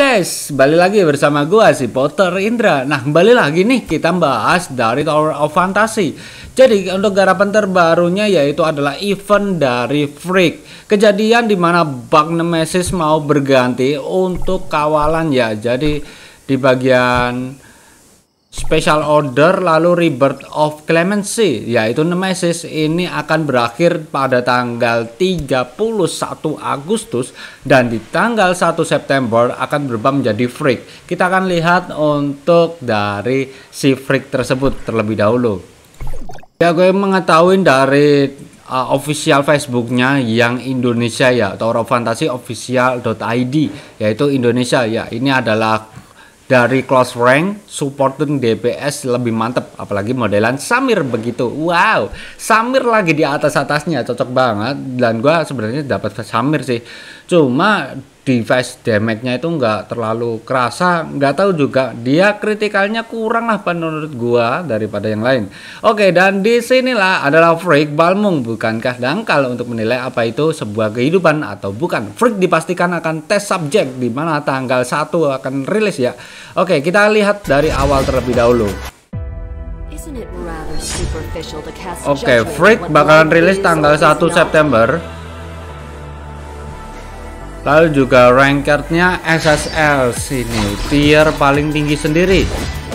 guys, balik lagi bersama gua si Potter Indra. Nah, kembali lagi nih kita bahas dari Tower of Fantasy. Jadi untuk garapan terbarunya yaitu adalah event dari Freak. Kejadian di mana Bug Nemesis mau berganti untuk kawalan ya. Jadi di bagian Special Order lalu Rebirth of Clemency yaitu Nemesis ini akan berakhir pada tanggal 31 Agustus dan di tanggal 1 September akan berubah menjadi Freak. Kita akan lihat untuk dari si Freak tersebut terlebih dahulu. Ya gue mengetahui dari uh, official Facebooknya yang Indonesia ya atau Fantasi Official.id yaitu Indonesia ya ini adalah dari close rank supporting DPS lebih mantep apalagi modelan Samir begitu wow Samir lagi di atas atasnya cocok banget dan gue sebenarnya dapat Samir sih cuma device damage-nya itu nggak terlalu kerasa nggak tahu juga dia kritikalnya kurang lah menurut gua daripada yang lain oke dan di disinilah adalah Freak Balmung bukankah dangkal untuk menilai apa itu sebuah kehidupan atau bukan Freak dipastikan akan tes subjek di mana tanggal 1 akan rilis ya oke kita lihat dari awal terlebih dahulu Oke, Freak bakalan rilis tanggal 1 September lalu juga rank cardnya SSL sini tier paling tinggi sendiri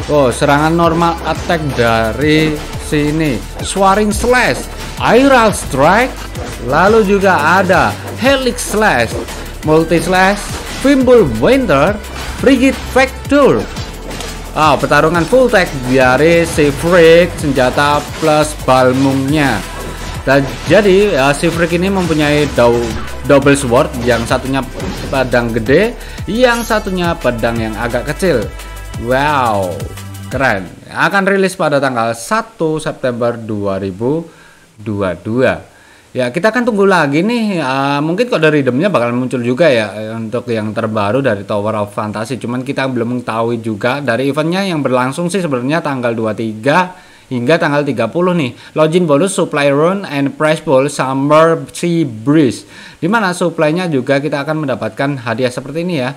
Oh serangan normal attack dari sini swaring slash aerial strike lalu juga ada helix slash multi slash fimbul winter frigid factor Ah, oh, pertarungan full tech dari si Freak senjata plus balmungnya. Dan jadi ya, si Freak ini mempunyai double sword yang satunya pedang gede yang satunya pedang yang agak kecil wow keren akan rilis pada tanggal 1 September 2022 Ya kita akan tunggu lagi nih. Uh, mungkin kok dari demnya bakal muncul juga ya eh, untuk yang terbaru dari Tower of Fantasy. Cuman kita belum mengetahui juga dari eventnya yang berlangsung sih sebenarnya tanggal 23 hingga tanggal 30 nih. Login bonus supply run and price pool summer sea breeze. Dimana supply-nya juga kita akan mendapatkan hadiah seperti ini ya,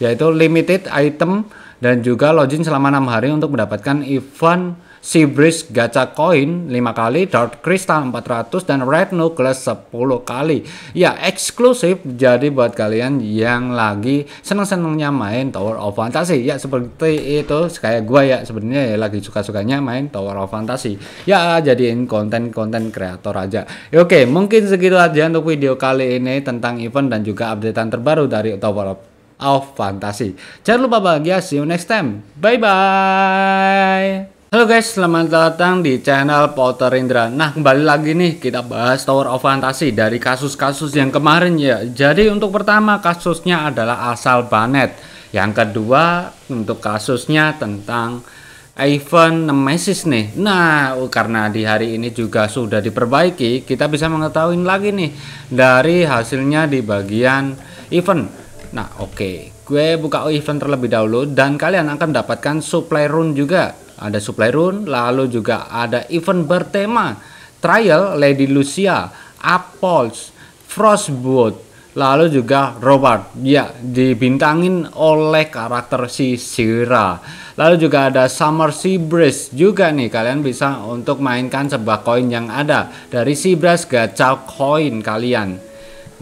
yaitu limited item dan juga login selama enam hari untuk mendapatkan event Seabreeze Gacha Coin 5 kali, Dark Crystal 400 dan Red Nucleus 10 kali. Ya, eksklusif jadi buat kalian yang lagi seneng-senengnya main Tower of Fantasy. Ya, seperti itu kayak gue ya sebenarnya ya lagi suka-sukanya main Tower of Fantasy. Ya, jadiin konten-konten kreator aja. Ya, Oke, mungkin segitu aja untuk video kali ini tentang event dan juga updatean terbaru dari Tower of of fantasi. Jangan lupa bahagia, see you next time. Bye bye. Halo guys, selamat datang di channel Potter Indra. Nah, kembali lagi nih kita bahas Tower of Fantasy dari kasus-kasus yang kemarin ya. Jadi untuk pertama kasusnya adalah asal Banet. Yang kedua untuk kasusnya tentang Ivan Nemesis nih. Nah, karena di hari ini juga sudah diperbaiki, kita bisa mengetahui lagi nih dari hasilnya di bagian event. Nah, oke. Okay. Gue buka event terlebih dahulu dan kalian akan mendapatkan supply rune juga ada supply run, lalu juga ada event bertema Trial Lady Lucia, Apples, Frostboot, lalu juga Robert ya dibintangin oleh karakter si Sira lalu juga ada Summer Seabreeze juga nih kalian bisa untuk mainkan sebuah koin yang ada dari Seabreeze gacha koin kalian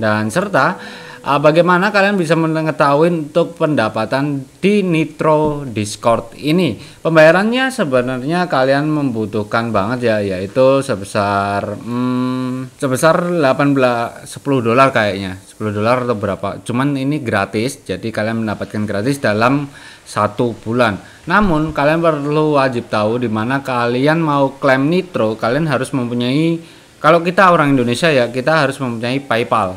dan serta uh, bagaimana kalian bisa mengetahui untuk pendapatan di Nitro Discord ini pembayarannya sebenarnya kalian membutuhkan banget ya yaitu sebesar hmm, sebesar 18 10 dolar kayaknya 10 dolar atau berapa cuman ini gratis jadi kalian mendapatkan gratis dalam satu bulan namun kalian perlu wajib tahu di mana kalian mau klaim nitro kalian harus mempunyai kalau kita orang Indonesia ya kita harus mempunyai PayPal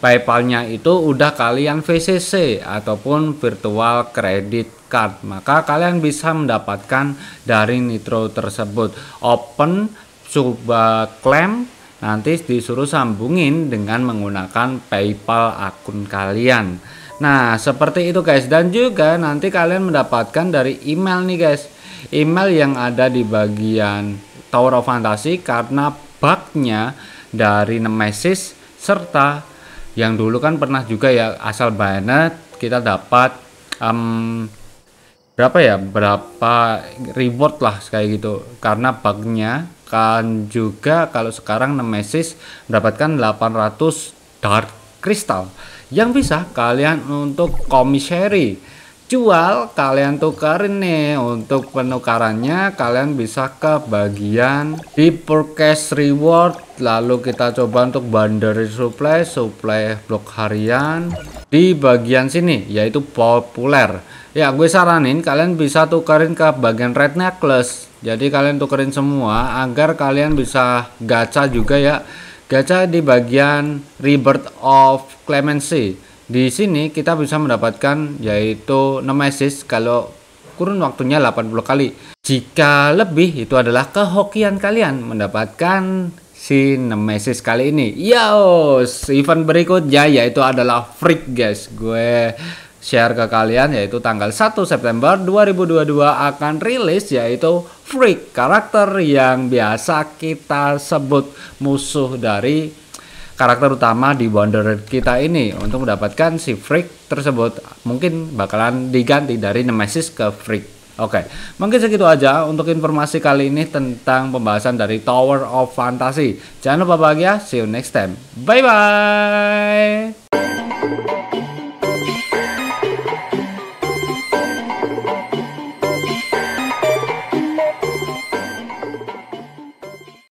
PayPal-nya itu udah kalian VCC ataupun virtual credit card maka kalian bisa mendapatkan dari Nitro tersebut open coba klaim nanti disuruh sambungin dengan menggunakan PayPal akun kalian nah seperti itu guys dan juga nanti kalian mendapatkan dari email nih guys email yang ada di bagian Tower of Fantasy karena bugnya dari Nemesis serta yang dulu kan pernah juga ya asal banget kita dapat um, berapa ya berapa reward lah kayak gitu karena bugnya kan juga kalau sekarang Nemesis mendapatkan 800 dark crystal yang bisa kalian untuk komisari jual kalian tukarin nih untuk penukarannya kalian bisa ke bagian di purchase reward lalu kita coba untuk boundary supply supply blok harian di bagian sini yaitu populer ya gue saranin kalian bisa tukarin ke bagian red necklace jadi kalian tukerin semua agar kalian bisa gacha juga ya gacha di bagian rebirth of clemency di sini kita bisa mendapatkan yaitu nemesis kalau kurun waktunya 80 kali. Jika lebih itu adalah kehokian kalian mendapatkan si nemesis kali ini. yos event berikutnya yaitu adalah freak guys. Gue share ke kalian yaitu tanggal 1 September 2022 akan rilis yaitu freak karakter yang biasa kita sebut musuh dari karakter utama di Wanderer kita ini untuk mendapatkan si Freak tersebut mungkin bakalan diganti dari Nemesis ke Freak. Oke, okay. mungkin segitu aja untuk informasi kali ini tentang pembahasan dari Tower of Fantasy. Jangan lupa bahagia, see you next time. Bye bye.